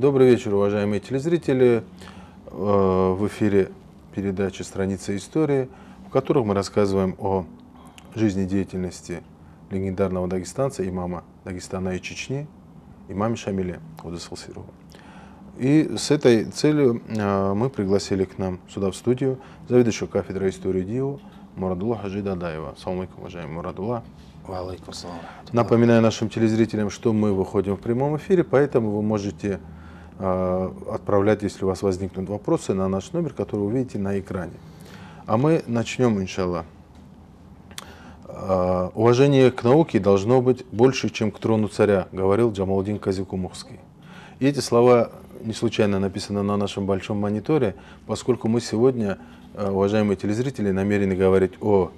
Добрый вечер, уважаемые телезрители. Э, в эфире передача «Страница истории», в которых мы рассказываем о жизнедеятельности легендарного дагестанца, имама Дагестана и Чечни, имаме Шамиле Удасалсирова. И с этой целью э, мы пригласили к нам сюда в студию заведующего кафедрой истории ДИУ Мурадула Хаджи Дадаева. Салам алейкум, уважаемый Мурадула. Напоминаю нашим телезрителям, что мы выходим в прямом эфире, поэтому вы можете Э, отправлять, если у вас возникнут вопросы, на наш номер, который вы видите на экране. А мы начнем, иншаллах. Э, «Уважение к науке должно быть больше, чем к трону царя», говорил Джамалдин Казикумухский. И эти слова не случайно написаны на нашем большом мониторе, поскольку мы сегодня, э, уважаемые телезрители, намерены говорить о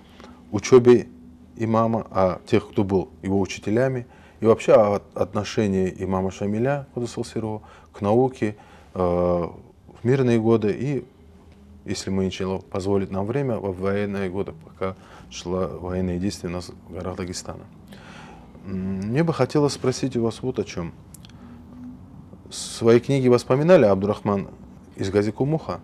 учебе имама, о тех, кто был его учителями, и вообще о отношении имама Шамиля, Кудусалсирова, к науке э, в мирные годы и, если мы ничего позволить нам время, во военные годы, пока шла военные действия у в горах Дагестана. Мне бы хотелось спросить у вас вот о чем. В своей книге воспоминали Абдурахман из Газику Муха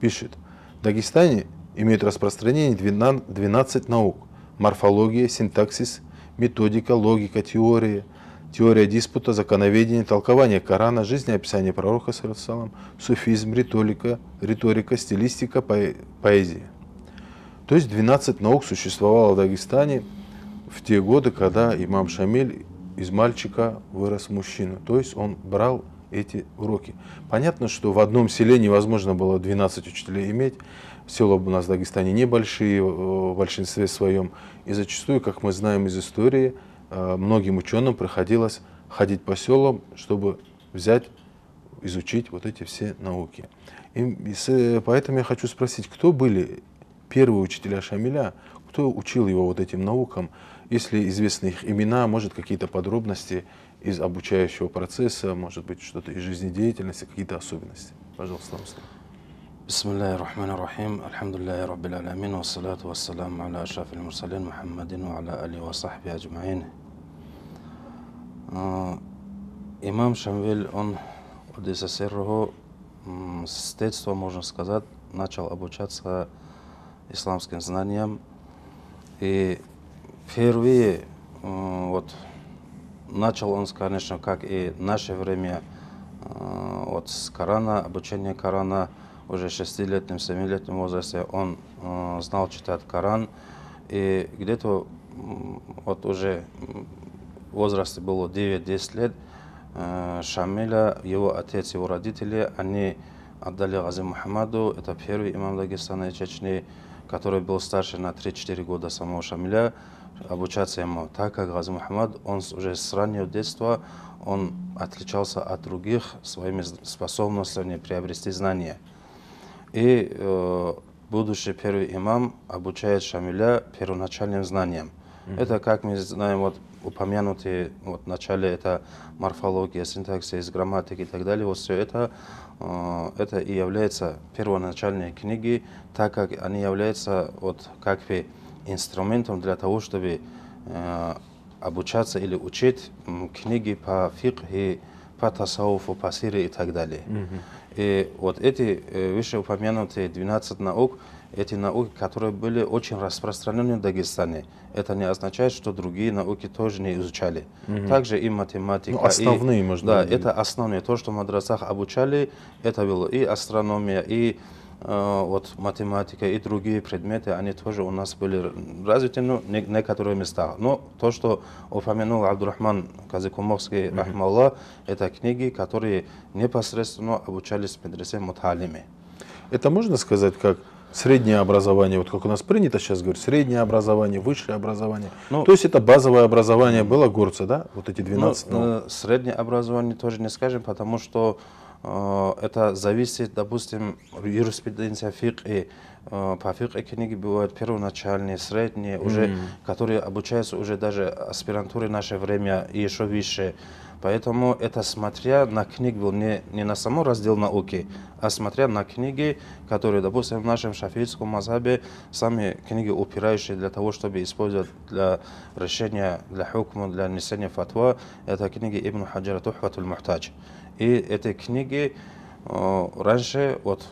пишет, в Дагестане имеют распространение 12 наук – морфология, синтаксис, методика, логика, теория, теория диспута, законоведение, толкование Корана, жизнеописание пророка, салам, суфизм, риторика, риторика стилистика, поэзия. То есть 12 наук существовало в Дагестане в те годы, когда имам Шамиль из мальчика вырос мужчина. То есть он брал эти уроки. Понятно, что в одном селе невозможно было 12 учителей иметь. Села у нас в Дагестане небольшие в большинстве своем. И зачастую, как мы знаем из истории, Э, многим ученым приходилось ходить по селам, чтобы взять, изучить вот эти все науки. И поэтому я хочу спросить, кто были первые учителя Шамиля, кто учил его вот этим наукам, если известны их имена, может какие-то подробности из обучающего процесса, может быть что-то из жизнедеятельности, какие-то особенности. Пожалуйста, Муслим. بسم الله الرحمن الرحيم الحمد لله رب العالمين والصلاة والسلام على أشرف المرسلين محمد وعلى آله وصحبه أجمعين Імам а, Шамвель, он от СССР с детства, можно сказать, начал обучаться исламским знаниям. И впервые э, вот, начал он, конечно, как и в наше время, э, вот с Корана, обучение Корана, уже шестилетнем, семилетнем возрасте он э, знал читать Коран. И где-то вот уже возрасте было 9-10 лет, э, Шамиля, его отец, его родители, они отдали Гази Мухаммаду, это первый имам Дагестана и Чечни, который был старше на 3-4 года самого Шамиля, обучаться ему. Так как Гази Мухаммад, он уже с раннего детства, он отличался от других своими способностями приобрести знания. И э, будущий первый имам обучает Шамиля первоначальным знаниям. Mm -hmm. Это как мы знаем, вот упомянутые вот, в начале, это морфология, синтаксис, грамматика и так далее, вот все это, э, это и является первоначальной книги, так как они являются вот, как бы инструментом для того, чтобы э, обучаться или учить книги по фикхе, по тасауфу, по сире и так далее. Mm -hmm. И вот эти э, вышеупомянутые 12 наук – эти науки, которые были очень распространены в Дагестане, это не означает, что другие науки тоже не изучали. Угу. Также и математика. Ну, основные, и, можно Да, быть. это основные. То, что в мадрасах обучали, это было и астрономия, и э, вот математика, и другие предметы, они тоже у нас были развиты ну, не, некоторых местах. Но то, что упомянул Абдурахман Казикумовский, угу. рахмалла, это книги, которые непосредственно обучались в медресе Мутхалиме. Это можно сказать как Среднее образование, вот как у нас принято сейчас говорить, среднее образование, высшее образование. Ну, То есть это базовое образование было горца, да? Вот эти 12 ну, наук. Ну. Э, среднее образование тоже не скажем, потому что э, это зависит, допустим, юриспруденция фиг и э, по фиг книги бывают первоначальные, средние, mm -hmm. уже, которые обучаются уже даже аспирантуре наше время и еще выше. Поэтому это смотря на книгу, не, не на само раздел науки, а смотря на книги, которые, допустим, в нашем шафийском мазабе сами книги упирающие для того, чтобы использовать для решения, для хукма, для несения фатва, это книги Ибн Хаджара Тухватуль Мухтадж. И эти книги э, раньше вот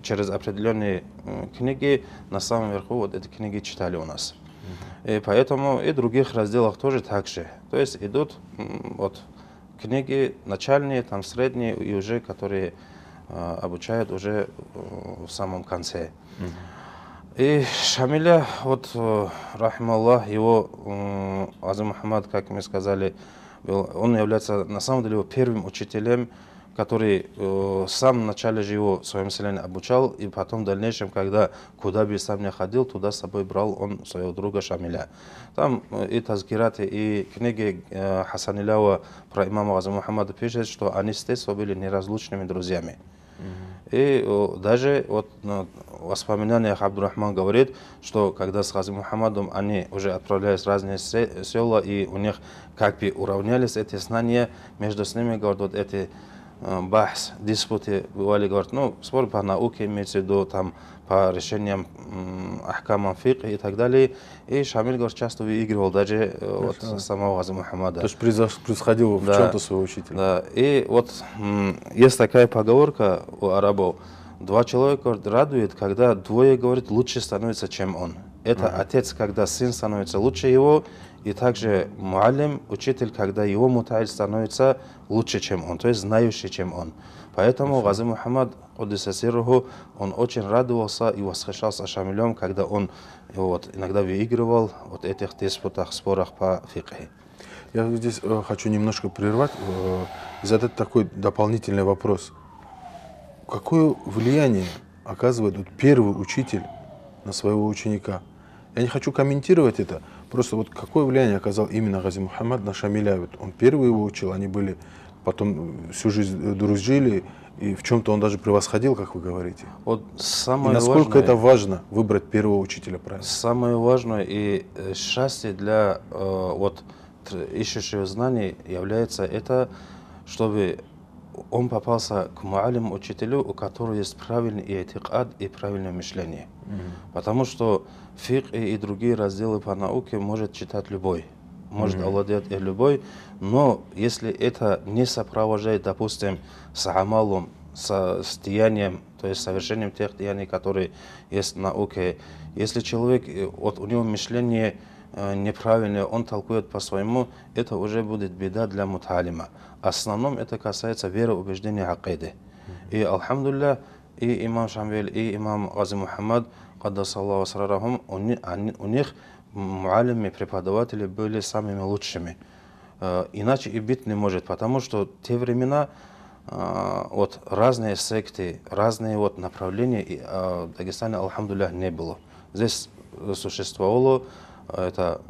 через определенные э, книги на самом верху вот эти книги читали у нас. И поэтому и других разделах тоже так же. То есть идут вот книги начальные, там средние и уже, которые э, обучают уже э, в самом конце. И Шамиля, вот, э, Аллах его э, Азам Мухаммад, как мы сказали, был, он является на самом деле первым учителем который э, в самом начале же его своем население обучал, и потом в дальнейшем, когда куда бы сам не ходил, туда с собой брал он своего друга Шамиля. Там э, и тазгираты, и книги э, Хасанилава про имама Газа Мухаммада пишет, что они с Тесо были неразлучными друзьями. И э, даже вот на ну, воспоминаниях Абдурахман говорит, что когда с Хази Мухаммадом они уже отправлялись в разные села, и у них как бы уравнялись эти знания, между ними, говорят, вот эти Э, бахс, диспуты бывали, говорят, ну, спор по науке имеется в виду, там, по решениям ахкама фик и так далее. И Шамиль, говорит, часто выигрывал даже Хорошо. Э, от самого Газа Мухаммада. То есть происходило да, в чем-то своего учителя. Да, и вот есть такая поговорка у арабов. Два человека говорит, радует, когда двое, говорит, лучше становится, чем он. Это ага. отец, когда сын становится лучше его, и также муалим, учитель, когда его муталь становится лучше, чем он, то есть знающий, чем он. Поэтому Гази Мухаммад, Одессасируху, он очень радовался и восхищался Шамилем, когда он вот, иногда выигрывал вот этих диспутах, спорах по фикхе. Я здесь э, хочу немножко прервать, э, задать такой дополнительный вопрос. Какое влияние оказывает вот, первый учитель на своего ученика? Я не хочу комментировать это, Просто вот какое влияние оказал именно Гази Мухаммад на Шамиля? Вот он первый его учил, они были, потом э, всю жизнь э, дружили, и в чем-то он даже превосходил, как вы говорите. Вот самое и насколько важное, это важно выбрать первого учителя правильно? Самое важное и э, счастье для э, вот ищущего знаний является это, чтобы он попался к муалим учителю, у которого есть правильный и этикад и правильное мышление. Mm Потому что фиг и другие разделы по науке может читать любой, может mm-hmm. овладеть и любой, но если это не сопровождает, допустим, с амалом, с, с деянием, то есть совершением тех деяний, которые есть в науке, если человек, э, вот у него мышление э, неправильное, он толкует по-своему, это уже будет беда для муталима. В основном это касается веры, убеждения, акиды. И, алхамдулля, и имам Шамбель, и имам Гази Мухаммад – Кадасаллаху асрарахум, у них муалимы, преподаватели были самыми лучшими. Э, иначе и быть не может, потому что те времена э, вот разные секты, разные вот направления и, а, в Дагестане, алхамдулях, не было. Здесь существовало это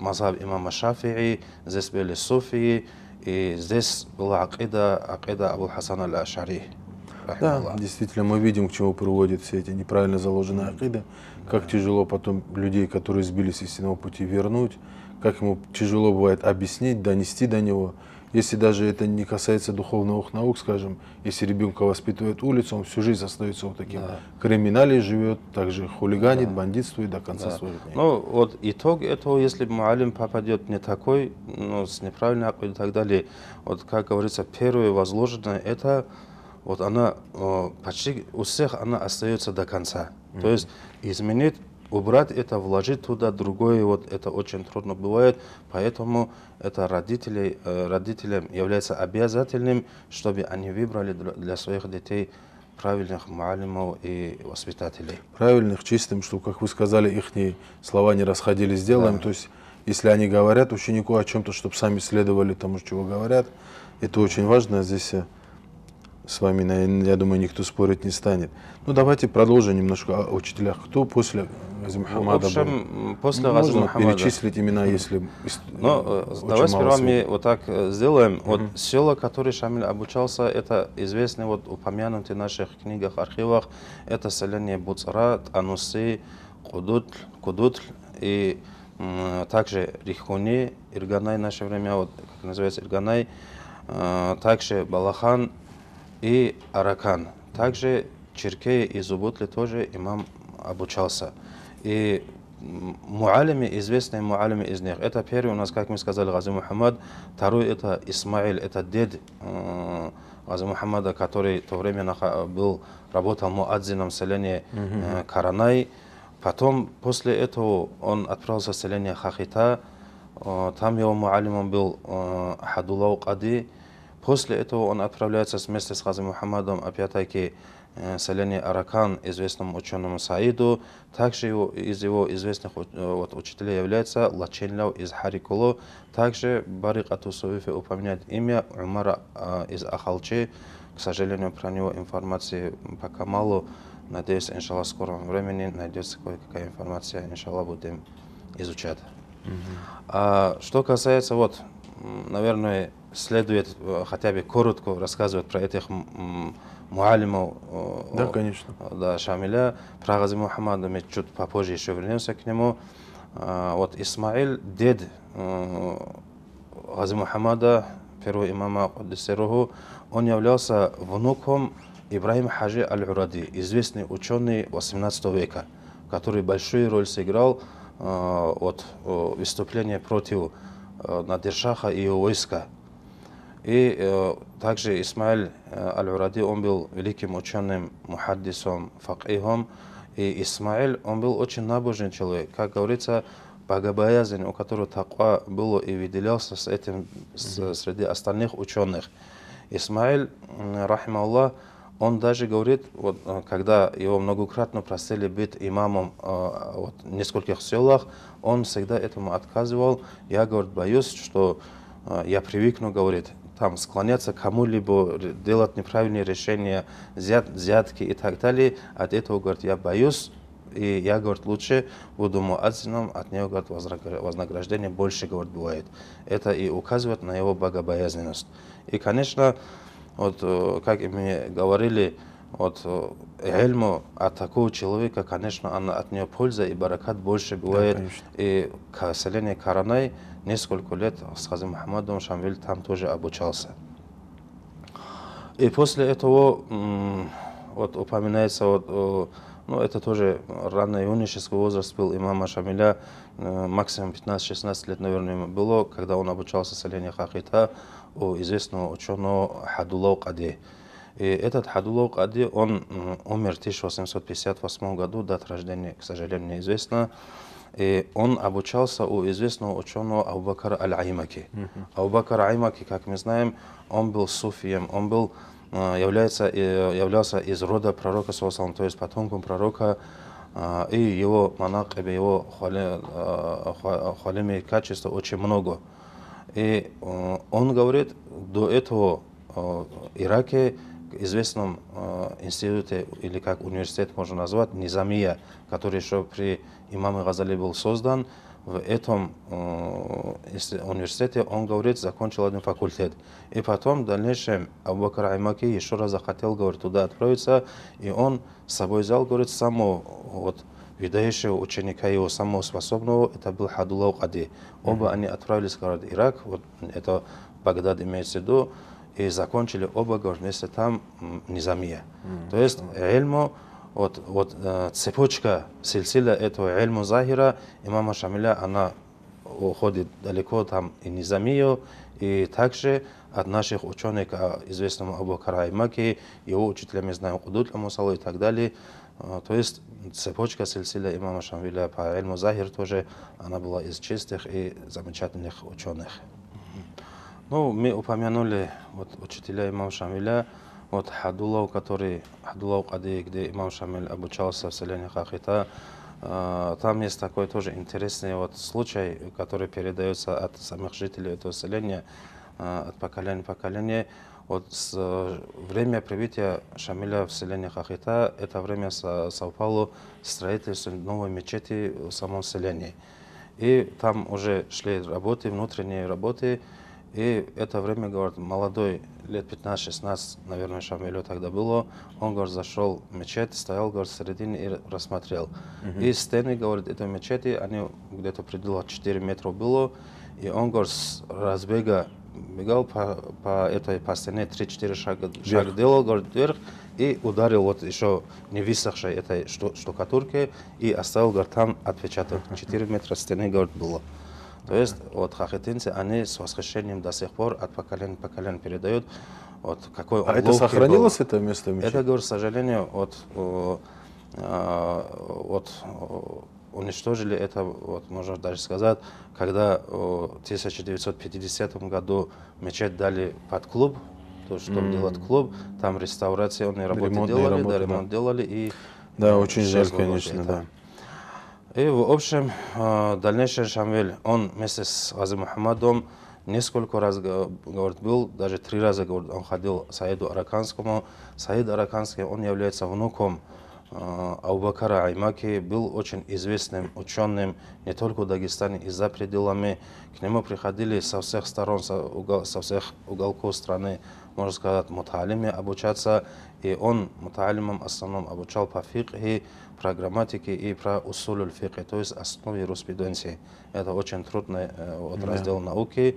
мазхаб имама Шафии, здесь были суфии, и здесь была акида, акида Абу Хасана аль-Ашари. Да, ну действительно, мы видим, к чему приводят все эти неправильно заложенные акиды, как тяжело потом людей, которые сбились с истинного пути, вернуть, как ему тяжело бывает объяснить, донести до него. Если даже это не касается духовных наук, скажем, если ребенка воспитывает улицу, он всю жизнь остается вот таким да. криминале живет, также хулиганит, да. бандитствует до конца да. своих дней. Ну вот итог этого, если Малим попадет не такой, но ну, с неправильной и так далее, вот как говорится, первое возложенное это вот она э, почти у всех она остается до конца. Mm -hmm. То есть изменить, убрать это, вложить туда другое, вот это очень трудно бывает. Поэтому это родители, э, родителям является обязательным, чтобы они выбрали для своих детей правильных малимов и воспитателей. Правильных, чистым, чтобы, как вы сказали, их слова не расходились с делом. Да. То есть, если они говорят ученику о чем-то, чтобы сами следовали тому, чего говорят, это очень важно. Здесь э, с вами, я думаю, никто спорить не станет. Ну, давайте продолжим немножко о учителях. Кто после Гази Мухаммада общем, был? после Гази Можно перечислить имена, если Но ну, э, давай сперва мы вот так э, сделаем. Угу. Вот села, которые Шамиль обучался, это известные вот упомянутые в наших книгах, архивах. Это селение Буцарат, Ануси, Кудутль, Кудутль и э, также Рихуни, Ирганай в наше время, вот как называется Ирганай, также Балахан, и Аракан. Также Черкея и Зубутли тоже имам обучался. И муалими, известные муалими из них. Это первый у нас, как мы сказали, Гази Мухаммад. Второй это Исмаил, это дед Гази э, Мухаммада, который в то время был, работал муадзином в селении э, Каранай. Потом, после этого, он отправился в селение Хахита. Э, там его муалимом был Хадулау Кади. После этого он отправляется вместе с Хази Мухаммадом опять-таки э, Селени Аракан, известному ученому Саиду. Также его, из его известных э, вот, учителей является Лаченляу из Харикулу. Также Барик Атусуифи упоминает имя Умара э, из Ахалчи. К сожалению, про него информации пока мало. Надеюсь, иншалла, в скором времени найдется кое-какая информация. иншалла, будем изучать. Mm -hmm. а, что касается, вот, наверное, следует э, хотя бы коротко рассказывать про этих муалимов э, да, конечно. Э, да, Шамиля. Про Гази Мухаммада мы чуть попозже еще вернемся к нему. Вот Исмаил, дед Гази Мухаммада, первого имама Десеруху, он являлся внуком Ибраим хаджи Аль-Уради, известный ученый 18 века, который большую роль сыграл вот выступления против Надиршаха и его войска – и э, также Исмаил э, Аль-Уради, он был великим ученым, мухаддисом, факихом. И Исмаил, он был очень набожный человек. Как говорится, богобоязнь, у которого таква было и выделялся с этим с, среди остальных ученых. Исмаил, э, рахима Аллах, он даже говорит, вот, э, когда его многократно просили быть имамом э, вот, в нескольких селах, он всегда этому отказывал. Я, говорит, боюсь, что э, я привыкну, говорит, там склоняться к кому-либо, делать неправильные решения, взят, взятки и так далее, от этого, говорит, я боюсь, и я, говорит, лучше буду муазином, от него, говорит, вознаграждение больше, говорит, бывает. Это и указывает на его богобоязненность. И, конечно, вот, э, как мы говорили, вот э, эльму от такого человека, конечно, она, от нее польза и баракат больше бывает. Да, конечно. и население Каранай – несколько лет с Хази Мухаммадом Шамвиль там тоже обучался. И после этого вот упоминается, вот, э, ну, это тоже рано юношеский возраст был имама Шамиля, э, максимум 15-16 лет, наверное, было, когда он обучался солению Хахита у известного ученого Хадулау Кади. И этот Хадулау Кади, он умер в 1858 году, дата рождения, к сожалению, неизвестна. И он обучался у известного ученого Абубакара Аль-Аймаки. Mm -hmm. Абубакар Аймаки, как мы знаем, он был суфием, он был, э, является, э, являлся из рода пророка, то есть потомком пророка, э, и его манакабе, его халими качества очень много. И он говорит, до этого в Ираке известном э, институте или как университет можно назвать, Низамия, который еще при имаме Газали был создан. В этом э, университете он, говорит, закончил один факультет. И потом в дальнейшем Абубакар Аймаки еще раз захотел, говорит, туда отправиться. И он с собой взял, говорит, самого вот, видающего ученика его самого способного, это был Хадулла Кади. Оба они отправились, говорит, в Ирак, вот это Багдад имеется в виду и закончили оба гожницы там низамия. Mm. То есть эльму, вот, вот цепочка, сильсила этого эльму Захира, имама Шамиля, она уходит далеко там и низамию, и также от наших ученых, известному Абу Караймаки, его учителя мы знаем Кудут Мусалу и так далее. То есть цепочка сильсила имама Шамиля по эльму Захир тоже, она была из чистых и замечательных ученых. Ну, мы упомянули вот, учителя имам Шамиля, вот Хадулау, который, Хадулау Кади, где имам Шамиль обучался в селении Хахита, а, там есть такой тоже интересный вот случай, который передается от самих жителей этого селения, а, от поколения к поколению. Вот с, э, время прибытия Шамиля в селении Хахита, это время со, совпало с строительством новой мечети в самом селении. И там уже шли работы, внутренние работы, и это время, говорит, молодой, лет 15-16, наверное, Шамилю тогда было, он, говорит, зашел в мечеть, стоял, говорит, в середине и рассмотрел. Uh И стены, говорит, этой мечети, они где-то пределах 4 метра было, и он, говорит, с разбега бегал по, по этой по стене 3-4 шага, вверх. шаг делал, говорит, вверх, и ударил вот еще не высохшей этой штукатурки, и оставил, говорит, там отпечаток. 4 метра стены, говорит, было. То есть вот хахетинцы, они с восхищением до сих пор от поколения к поколению передают. Вот какой а это сохранилось был. это место мечети? Это, говорю, к сожалению, вот, э, от э, уничтожили это, вот, можно даже сказать, когда э, в 1950 году мечеть дали под клуб, то, что mm. делает клуб, там реставрационные работы ремонтные делали, работы, да, ремонт да. делали. И, да, очень жаль, конечно, это. да. И, в общем, дальнейший э, дальнейшем Шамвель, он вместе с Гази Мухаммадом несколько раз говорит, был, даже три раза говорит, он ходил к Саиду Араканскому. Саид Араканский, он является внуком э, Аубакара Аймаки, был очень известным ученым не только в Дагестане и за пределами. К нему приходили со всех сторон, со, угол, со всех уголков страны, можно сказать, муталиме обучаться. И он муталимом в основном обучал по фикхе, про грамматике и про усулюль фикхе, то есть основе юриспруденции. Это очень трудный вот, э, раздел да. науки.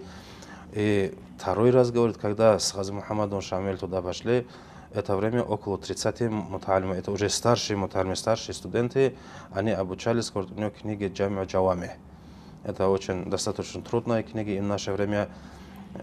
И второй раз, говорит, когда с Хази Мухаммадом Шамиль туда пошли, это время около 30 муталима, это уже старшие муталимы, старшие студенты, они обучались, говорит, у него книги Джамио Джавами. Это очень достаточно трудная книга, и в наше время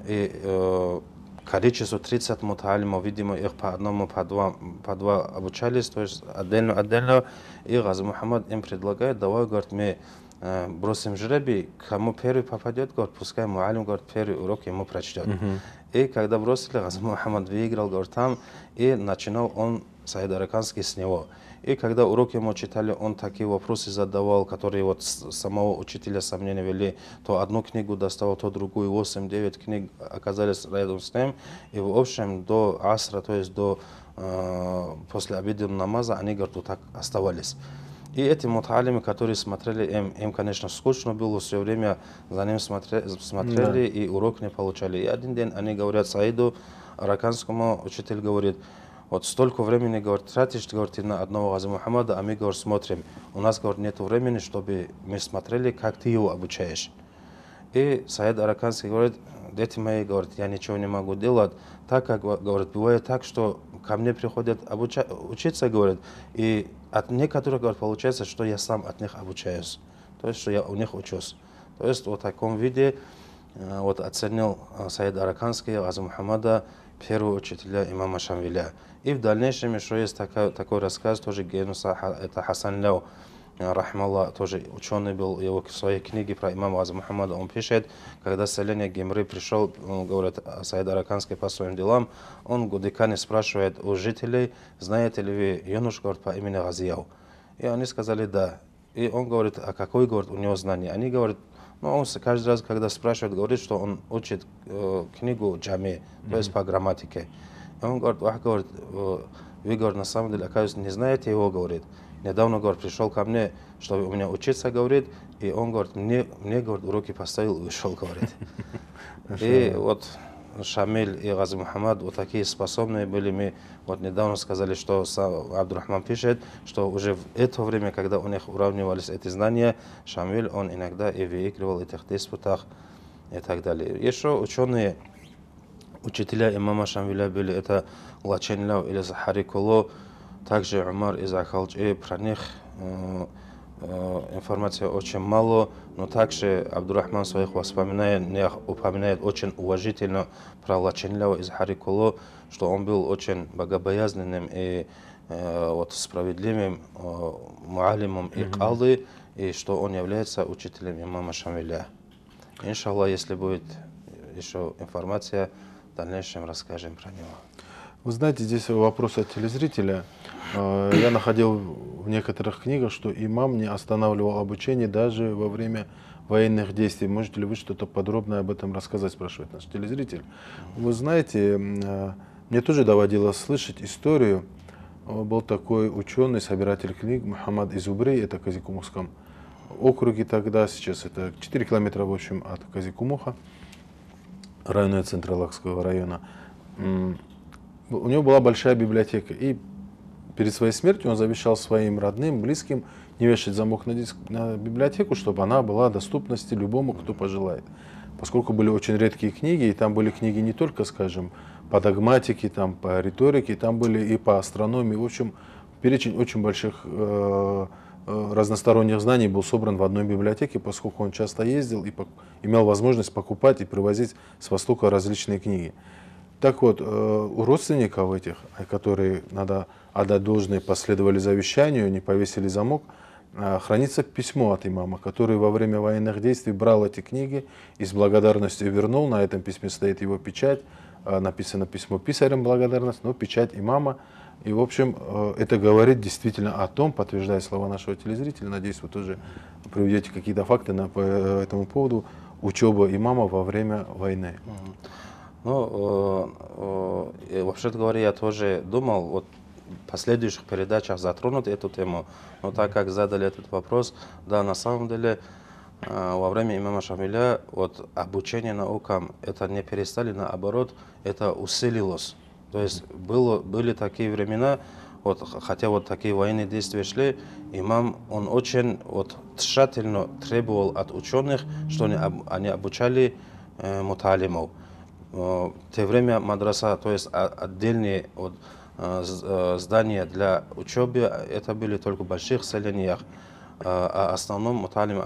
и, э, количество 30 муталимов, видимо, их по одному, по два, по два обучались, то есть отдельно, отдельно. И Гази Мухаммад им предлагает, давай, говорит, мы э, бросим жребий, кому первый попадет, говорит, пускай муалим, говорит, первый урок ему прочтет. Uh-huh. И когда бросили, Гази Мухаммад выиграл, говорит, там, и начинал он Саид Араканский с него. И когда уроки мы читали, он такие вопросы задавал, которые вот самого учителя сомнения вели. То одну книгу доставал, то другую. 8-9 книг оказались рядом с ним. И в общем до асра, то есть до э, после обеденного намаза, они, говорят, вот так оставались. И эти муталимы, которые смотрели, им, им, конечно, скучно было, все время за ним смотри, смотрели да. и урок не получали. И один день они говорят Саиду, раканскому учитель говорит, вот столько времени, говорит, тратишь, говорит, на одного Гази Мухаммада, а мы, говорит, смотрим. У нас, говорит, нет времени, чтобы мы смотрели, как ты его обучаешь. И Саид Араканский говорит, дети мои, говорят, я ничего не могу делать, так как, говорит, бывает так, что ко мне приходят обуча- учиться, говорит, и от некоторых, говорят получается, что я сам от них обучаюсь, то есть, что я у них учусь. То есть, вот в таком виде э, вот оценил э, Саид Араканский, Азам Мухаммада, первого учителя имама Шамвиля. И в дальнейшем еще есть такой, такой рассказ, тоже Генуса, это Хасан Ляу, э, Рахмалла, тоже ученый был, его в своей книге про имама Аза Мухаммада, он пишет, когда селение Гемры пришел, он говорит, э, Саид Араканский по своим делам, он Гудикане спрашивает у жителей, знаете ли вы юношу, говорит, по имени Газияу? И они сказали, да. И он говорит, а какой, город у него знание? Они говорят, но ну, он каждый раз, когда спрашивает, говорит, что он учит э, книгу джами, mm-hmm. то есть по грамматике. И он говорит, ах, говорит, «Э, вы, говорит, на самом деле, оказывается, не знаете его, говорит. Недавно, говорит, пришел ко мне, чтобы у меня учиться, говорит, и он, говорит, мне, мне говорит, уроки поставил и ушел, говорит. И вот Шамиль и Гази Мухаммад вот такие способные были. Мы вот недавно сказали, что Абдурахман пишет, что уже в это время, когда у них уравнивались эти знания, Шамиль, он иногда и выигрывал этих диспутах и так далее. Еще ученые, учителя имама Шамиля были, это Лаченляв или Захарикуло, также Умар и Захалджи, про них э, Э, информации очень мало, но также Абдурахман в своих воспоминаниях упоминает очень уважительно про Лачинлява из Харикуло, что он был очень богобоязненным и э, вот, справедливым э, муалимом и калды, и что он является учителем имама Шамиля. Иншаллах, если будет еще информация, в дальнейшем расскажем про него. Вы знаете, здесь вопрос от телезрителя. Э, я находил в некоторых книгах, что имам не останавливал обучение даже во время военных действий. Можете ли вы что-то подробное об этом рассказать, спрашивает наш телезритель. Вы знаете, э, мне тоже доводилось слышать историю. Э, был такой ученый, собиратель книг Мухаммад Изубри, это Казикумухском округе тогда, сейчас это 4 километра, в общем, от Казикумуха, районная центра Лакского района у него была большая библиотека. И перед своей смертью он завещал своим родным, близким не вешать замок на, диск, на библиотеку, чтобы она была доступности любому, кто пожелает. Поскольку были очень редкие книги, и там были книги не только, скажем, по догматике, там, по риторике, там были и по астрономии. В общем, перечень очень больших э, э разносторонних знаний был собран в одной библиотеке, поскольку он часто ездил и имел возможность покупать и привозить с Востока различные книги. Так вот, э, у родственников этих, э, которые надо отдать должное, последовали завещанию, не повесили замок, э, хранится письмо от имама, который во время военных действий брал эти книги и с благодарностью вернул. На этом письме стоит его печать, написано письмо писарем благодарность, но печать имама. И, в общем, это говорит действительно о том, подтверждая слова нашего телезрителя, надеюсь, вы тоже приведете какие-то факты на, по этому поводу, учеба имама во время войны. Ну, э, э, вообще говоря, я тоже думал, вот в последующих передачах затронут эту тему, но так как задали этот вопрос, да, на самом деле, э, во время имама Шамиля вот обучение наукам, это не перестали, наоборот, это усилилось. То есть было, были такие времена, вот, хотя вот такие военные действия шли, имам, он очень вот, тщательно требовал от ученых, что они, об, они обучали э, муталимов. Э, те время мадраса, то есть отдельные от, э, э, здания для учебы, это были только в больших селениях, а в основном муталим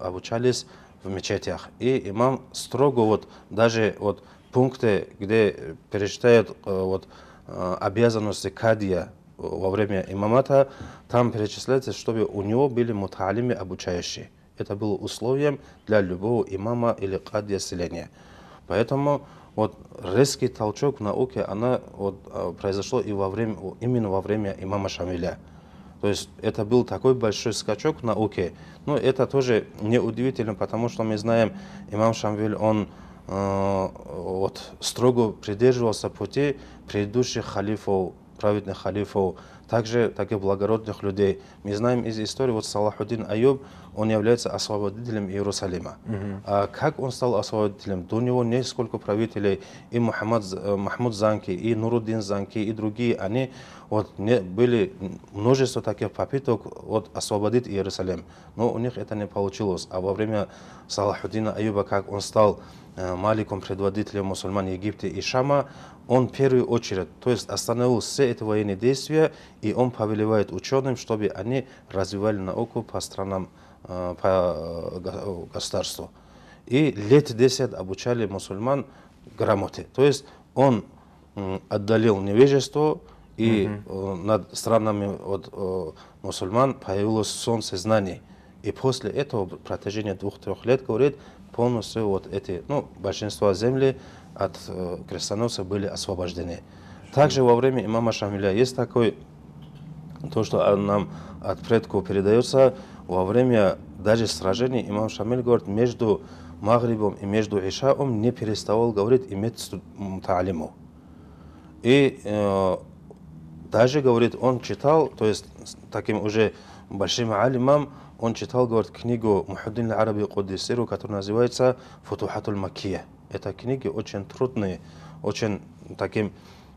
обучались в мечетях. И имам строго вот даже вот пункты, где перечитают вот обязанности кадия во время имамата, там перечисляется, чтобы у него были муталими обучающие. Это было условием для любого имама или кадья селения. Поэтому вот резкий толчок в науке, она вот, а, произошло и во время, именно во время имама Шамиля. То есть это был такой большой скачок в науке. Но ну, это тоже неудивительно, потому что мы знаем, имам Шамиль, он э, вот, строго придерживался пути предыдущих халифов, праведных халифов, также таких благородных людей. Мы знаем из истории, вот Салахуддин Аюб, он является освободителем Иерусалима. Угу. А как он стал освободителем? До него несколько правителей, и Мухаммад, э, Махмуд Занки, и Нуруддин Занки, и другие, они вот не, были множество таких попыток вот, освободить Иерусалим, но у них это не получилось. А во время Салахуддина Аюба, как он стал э, маликом предводителем мусульман Египта и Шама, он в первую очередь, то есть остановил все эти военные действия, и он повелевает ученым, чтобы они развивали науку по странам по э, э, государству. И лет 10 обучали мусульман грамоте. То есть он отдалил невежество, и угу. над странами от мусульман появилось солнце знаний. И после этого, протяжении двух-трех лет, говорит, полностью вот эти, ну, большинство земли от крестоносцев были освобождены. Также во время имама Шамиля есть такой, то, что нам от предков передается, во время даже сражений имам Шамиль говорит, между Магрибом и между Ишаом не переставал говорить иметь талиму. И э, даже, говорит, он читал, то есть таким уже большим алимом, он читал, говорит, книгу Мухаддин Араби Кудисиру, которая называется «Футухатуль Макия». Это книги очень трудные, очень таким,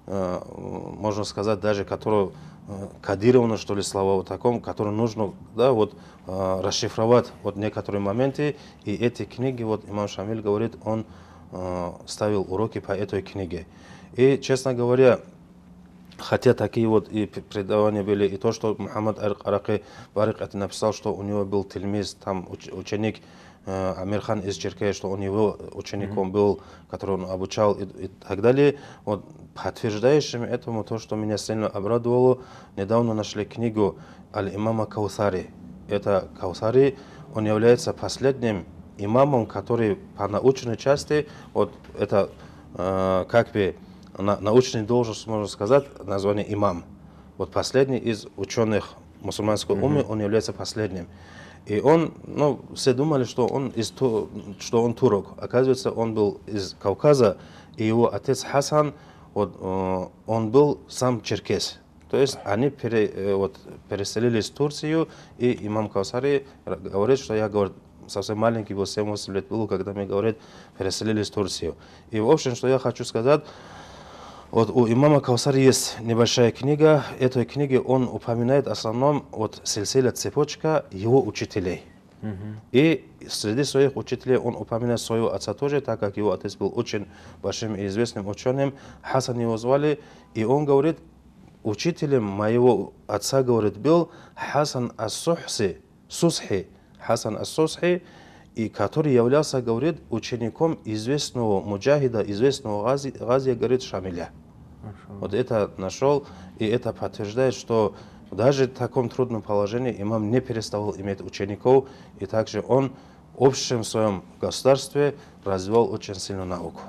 э, можно сказать, даже которую Э, кодировано, что ли, слова вот таком, которые нужно, да, вот э, расшифровать вот некоторые моменты. И эти книги, вот имам Шамиль говорит, он э, ставил уроки по этой книге. И, честно говоря, Хотя такие вот и предавания были, и то, что Мухаммад Араки Барик это написал, что у него был тельмиз, там уч ученик Э, Амирхан Изчеркея, что он его учеником был, который он обучал и, и так далее. Вот подтверждающим этому то, что меня сильно обрадовало, недавно нашли книгу Аль-Имама Каусари. Это Каусари, он является последним имамом, который по научной части, вот это э, как бы на, научный должность, можно сказать, название имам. Вот последний из ученых мусульманского mm -hmm. ума, он является последним. И он, ну, все думали, что он из что он турок. Оказывается, он был из Кавказа, и его отец Хасан, вот, э, он был сам черкес. То есть они пере, э, вот, переселились в Турцию, и имам Каусари говорит, что я говорю, совсем маленький был, 7-8 лет был, когда мне говорят, переселились в Турцию. И в общем, что я хочу сказать, вот у имама Каусар есть небольшая книга. Этой книге он упоминает в основном вот сельселя цепочка его учителей. И среди своих учителей он упоминает своего отца тоже, так как его отец был очень большим и известным ученым. Хасан его звали, и он говорит, учителем моего отца, говорит, был Хасан ас Сусхи, Хасан ас и который являлся, говорит, учеником известного муджахида, известного гази, газия, говорит, Шамиля. Хорошо. Вот это нашел, и это подтверждает, что даже в таком трудном положении имам не переставал иметь учеников, и также он в общем своем государстве развивал очень сильную науку.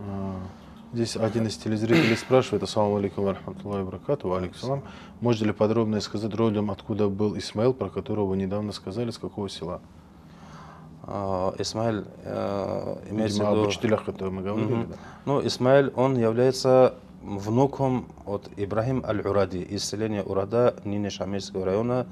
А -а -а. Здесь один из телезрителей спрашивает, ассаламу алейкум варахматуллахи рахматуллахи баракату, алейкум Можете ли подробно сказать родом, откуда был Исмаил, про которого вы недавно сказали, с какого села? А, Исмаил, э, имеется в виду... об учителях которые мы говорили, да? Ну, Исмаил он является внуком от Ибрахим Аль-Уради из селения Урада Нинешамельского района.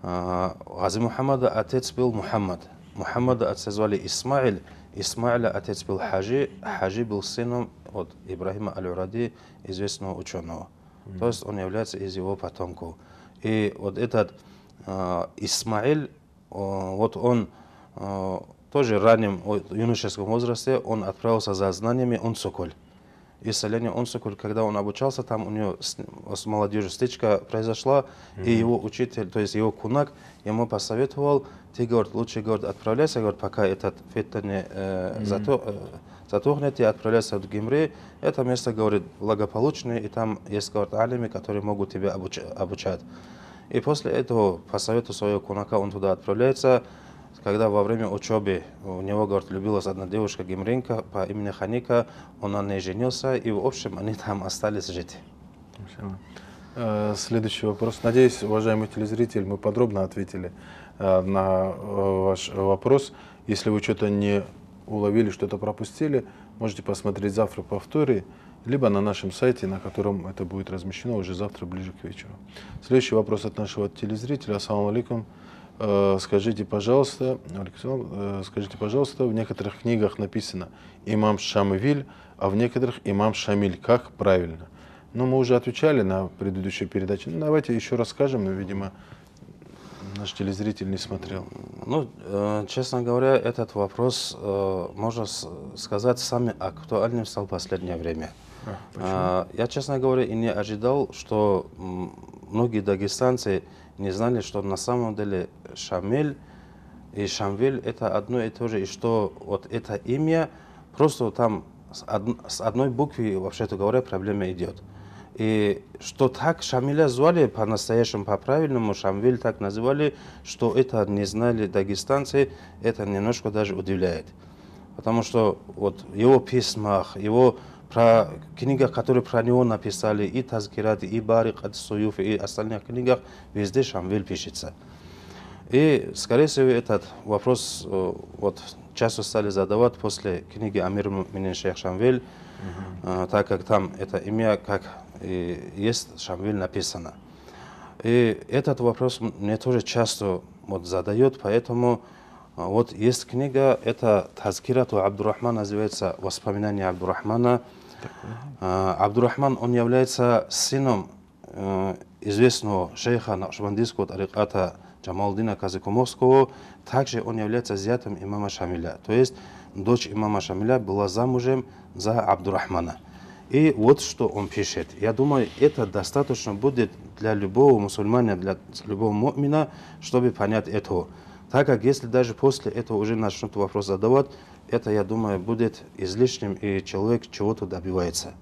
Гази а, Мухаммада отец был Мухаммад. Мухаммада отца звали Исмаиль, Исмаиля отец был Хаджи, а Хаджи был сыном от Ибрахима Аль-Уради, известного ученого. Mm То есть он является из его потомков. И вот этот э, Исмаиль, э, вот он э, тоже раннем, в юношеском возрасте, он отправился за знаниями, он соколь из Соляни Онсукуль, когда он обучался там, у него с, с молодежью стычка произошла, mm-hmm. и его учитель, то есть его кунак, ему посоветовал, ты, говорит, лучше, говорит, отправляйся, говорит, пока этот фитта не э, mm-hmm. зато, э, затухнет, и отправляйся в Гимри. Это место, говорит, благополучное, и там есть, говорит, алими, которые могут тебя обуч- обучать. И после этого по совету своего кунака он туда отправляется, когда во время учебы э, у него, говорит, любилась одна девушка Гимринка по имени Ханика, он на ней женился, и в общем они там остались жить. Э, следующий вопрос. Надеюсь, уважаемый телезритель, мы подробно ответили э, на ваш вопрос. Если вы что-то не уловили, что-то пропустили, можете посмотреть завтра повторы, либо на нашем сайте, на котором это будет размещено уже завтра ближе к вечеру. Следующий вопрос от нашего телезрителя. Ассаламу алейкум. Э, скажите, пожалуйста, Александр, э, скажите, пожалуйста, в некоторых книгах написано имам Шамвиль, а в некоторых имам Шамиль. Как правильно? Ну, мы уже отвечали на предыдущей передаче. Ну, давайте еще расскажем, но, видимо, наш телезритель не смотрел. Ну, э, честно говоря, этот вопрос, можно сказать, самый актуальным стал в последнее время. А, почему? я, честно говоря, и не ожидал, что многие дагестанцы не знали, что на самом деле Шамель и Шамвель это одно и то же, и что вот это имя просто там с, од с одной буквы, вообще-то говоря, проблема идет. И что так Шамиля звали по-настоящему, по-правильному, Шамвель так называли, что это не знали дагестанцы, это немножко даже удивляет. Потому что вот его письмах, его про книгах, которые про него написали, и Тазкират, и Барик от Суюф, и остальных книгах, везде Шамвель пишется. И, скорее всего, этот вопрос вот часто стали задавать после книги Амир Минин Шейх Шамвель, угу. так как там это имя, как и есть Шамвель написано. И этот вопрос мне тоже часто вот задают поэтому вот есть книга, это Тазкирату абдурахмана называется «Воспоминания Абдурахмана». А, Абдурахман, он является сыном э, известного шейха Нашбандийского тариката Джамалдина Казикумовского. Также он является зятем имама Шамиля. То есть дочь имама Шамиля была замужем за Абдурахмана. И вот что он пишет. Я думаю, это достаточно будет для любого мусульманина, для любого мумина, чтобы понять это. Так как если даже после этого уже начнут вопрос задавать, это, я думаю, будет излишним, и человек чего-то добивается.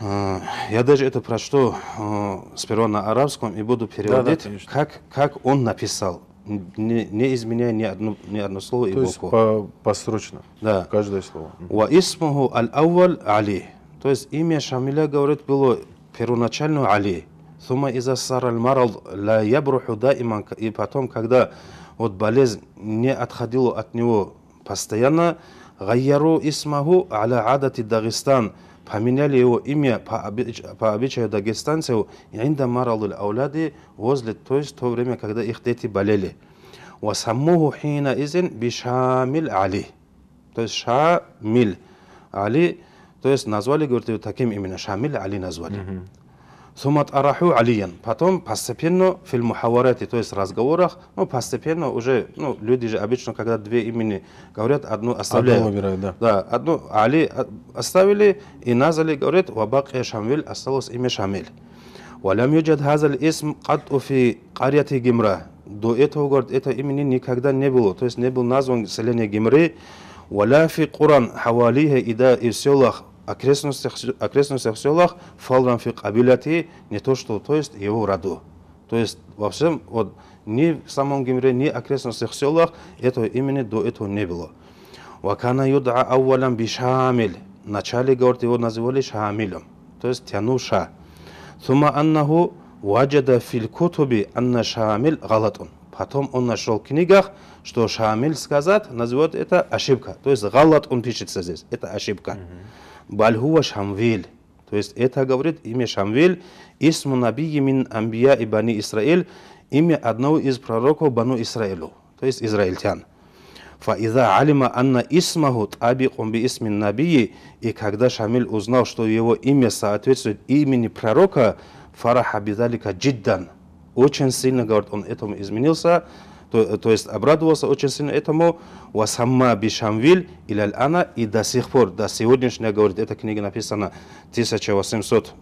Э, я даже это прочту э, сперва на арабском и буду переводить, да, да, как, как он написал, не, не изменяя ни одно, ни одно слово То и букву. То есть по, посрочно, да. каждое слово. «Ва исмуху аль-авваль Али». То есть имя Шамиля, говорит, было первоначально Али. «Сума иза сар аль-марал ла ябруху даиман». И потом, когда вот болезнь не отходила от него постоянно غيروا اسمه على عادة داغستان поменяли его имя по, обич... по обычаю дагестанцев عند مرض الأولاد возле то есть то время, когда их дети болели. وسموه حينئذ بشامل علي то есть шамиль али то есть назвали говорит таким именно шамиль али назвали Сумат араху алиен, Потом постепенно в мухаварате, то есть в разговорах, ну, постепенно уже, ну, люди же обычно, когда две имени говорят, одну оставляют. Одну выбирают, да. Да, одну а Али оставили и назали, говорят, вабак и Шамвиль, осталось имя Шамиль. Валям юджад хазал исм кат уфи карьяти гимра. До этого, говорит, это имени никогда не было, то есть не был назван селение Гимры. Валя фи Куран хавалиха и и в селах окрестностях, окрестностях селах, фалрамфи кабиляти, не то что, то есть его роду. То есть во всем, вот ни в самом Гимре, ни в окрестностях селах этого имени до этого не было. Вакана юда ауалям бишамиль. Вначале, говорит, его называли шамилем, то есть тянуша. Сума аннаху ваджада фил кутуби анна шамиль галатун. Потом он нашел в книгах, что шамиль сказать, называют это ошибка. То есть галат он пишется здесь, это ошибка. Mm -hmm. Бальхува Шамвель. То есть это говорит имя Шамвель, Исму Набии мин Амбия и Бани Исраиль, имя одного из пророков Бану Исраилю, то есть израильтян. Фаиза алима анна исмаху табикум би исмин набии, и когда Шамиль узнал, что его имя соответствует имени пророка, фараха бидалика джиддан, очень сильно, говорит, он этому изменился, то, то есть обрадовался очень сильно этому. «Васамма бишамвиль иляль ана» и до сих пор, до сегодняшнего, говорит, эта книга написана 1800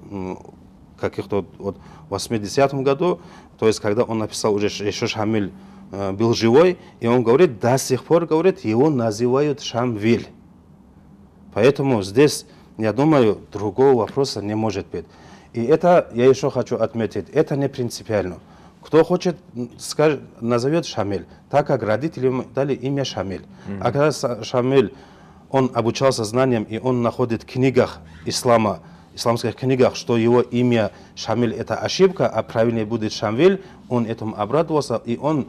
каких-то вот, 80 году, то есть когда он написал уже еще Шамиль э, был живой, и он говорит, до сих пор, говорит, его называют Шамвиль. Поэтому здесь, я думаю, другого вопроса не может быть. И это я еще хочу отметить, это не принципиально. Кто хочет, скажет, назовет Шамиль, так как родители дали имя Шамиль. Mm-hmm. А когда Шамиль, он обучался знаниям, и он находит в книгах ислама, исламских книгах, что его имя Шамиль это ошибка, а правильнее будет Шамвиль, он этому обрадовался, и он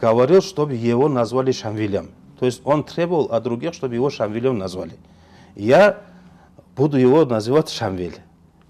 говорил, чтобы его назвали Шамвилем. То есть он требовал от других, чтобы его Шамвилем назвали. Я буду его называть Шамвиль.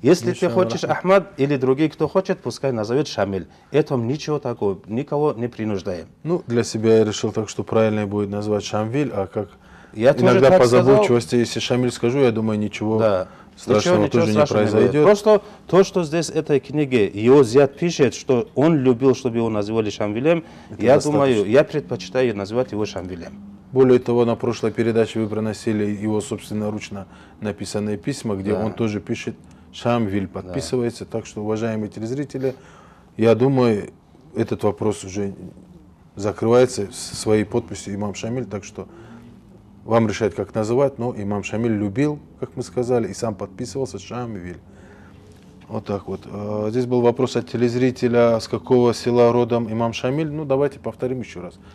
Если ты хочешь, Ахмад или другие, кто хочет, пускай назовет Шамиль. Этом ничего такого, никого не принуждаем. Ну, для себя я решил так, что правильнее будет назвать Шамвиль, а как я иногда по забывчивости, если Шамиль скажу, я думаю, ничего да. страшного ничего, ничего тоже страшного не произойдет. Не Просто то, что здесь в этой книге Йозят пишет, что он любил, чтобы его называли Шамвилем, Это я достаточно. думаю, я предпочитаю называть его Шамвилем. Более того, на прошлой передаче вы приносили его собственноручно написанные письма, где да. он тоже пишет Шамвиль подписывается. Да. Так что, уважаемые телезрители, я думаю, этот вопрос уже закрывается своей подписью имам Шамиль. Так что вам решать, как называть, но имам Шамиль любил, как мы сказали, и сам подписывался Шамвиль. Вот так вот. А, здесь был вопрос от телезрителя, с какого села родом имам Шамиль. Ну, давайте повторим еще раз.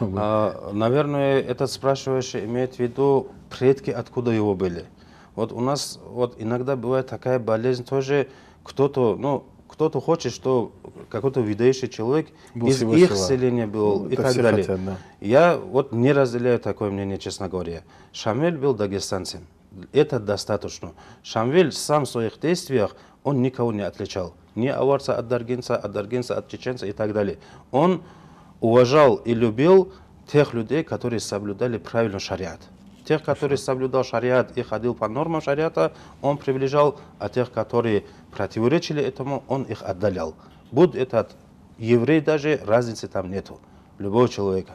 А, наверное, этот спрашивающий имеет в виду предки, откуда его были. Вот у нас вот иногда бывает такая болезнь тоже, кто-то, ну, кто-то хочет, что какой-то видающий человек был из их села. селения был ну, и так далее. Хотят, да. Я вот не разделяю такое мнение, честно говоря. Шамиль был дагестанцем. Это достаточно. Шамвель сам в своих действиях, он никого не отличал. Ни аварца от даргинца, от даргинца, от чеченца и так далее. Он уважал и любил тех людей, которые соблюдали правильно шариат. Тех, которые соблюдал шариат и ходил по нормам шариата, он приближал, а тех, которые противоречили этому, он их отдалял. Будь этот еврей даже, разницы там нету, любого человека.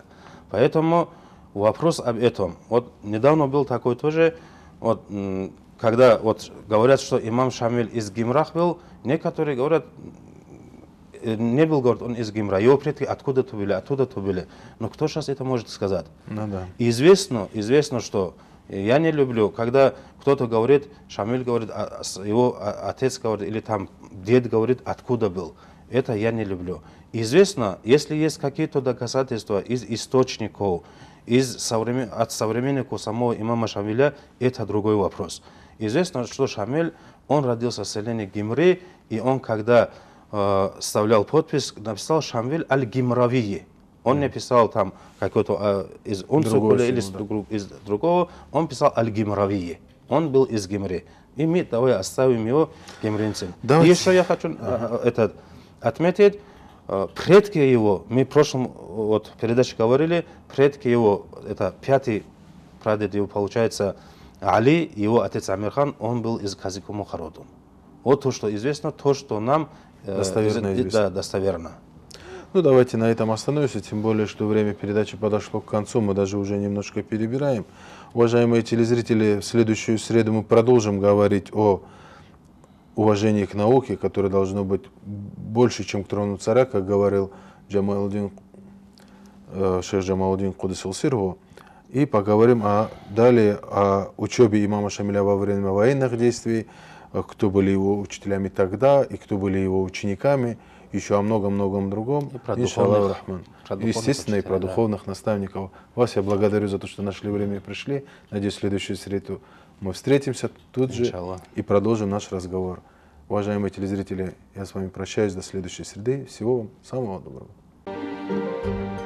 Поэтому вопрос об этом. Вот недавно был такой тоже, вот, когда вот говорят, что имам Шамиль из Гимрах был, некоторые говорят, Э, не был город, он из Гимра. Его предки откуда-то были, откуда то были. Но ну, кто сейчас это может сказать? Ну, да. Известно, известно, что э, я не люблю, когда кто-то говорит, Шамиль говорит, а, а его а, отец говорит, или там дед говорит, откуда был. Это я не люблю. Известно, если есть какие-то доказательства из источников, из современ... от современников самого имама Шамиля, это другой вопрос. Известно, что Шамиль, он родился в селении Гимри, и он, когда Э, вставлял подпись, написал Шамвиль Аль-Гимравии. Он не писал там какой-то э, из Унцукуля или из другого, он писал Аль-Гимравии. Он был из Гимри. И мы давай оставим его гимринцем. Давайте. Еще я хочу э, ага. этот, отметить, предки его, мы в прошлом вот, передаче говорили, предки его, это пятый прадед его, получается, Али, его отец Амирхан, он был из Казикуму Хародун. Вот то, что известно, то, что нам Э, достоверно известно. Да, достоверно. Ну, давайте на этом остановимся, тем более, что время передачи подошло к концу, мы даже уже немножко перебираем. Уважаемые телезрители, в следующую среду мы продолжим говорить о уважении к науке, которое должно быть больше, чем к трону царя, как говорил Джамалдин, э, шейх Джамалдин Кудасилсирову. И поговорим о, далее о учебе имама Шамиля во время военных действий, Э, кто были его учителями тогда и кто были его учениками, еще о многом-многом другом. И про духовных, Рахман. Про духовных Естественно, и про духовных да. наставников. Вас я благодарю за то, что нашли время и пришли. Надеюсь, в следующую среду мы встретимся тут Иншалла. же и продолжим наш разговор. Уважаемые телезрители, я с вами прощаюсь до следующей среды. Всего вам самого доброго.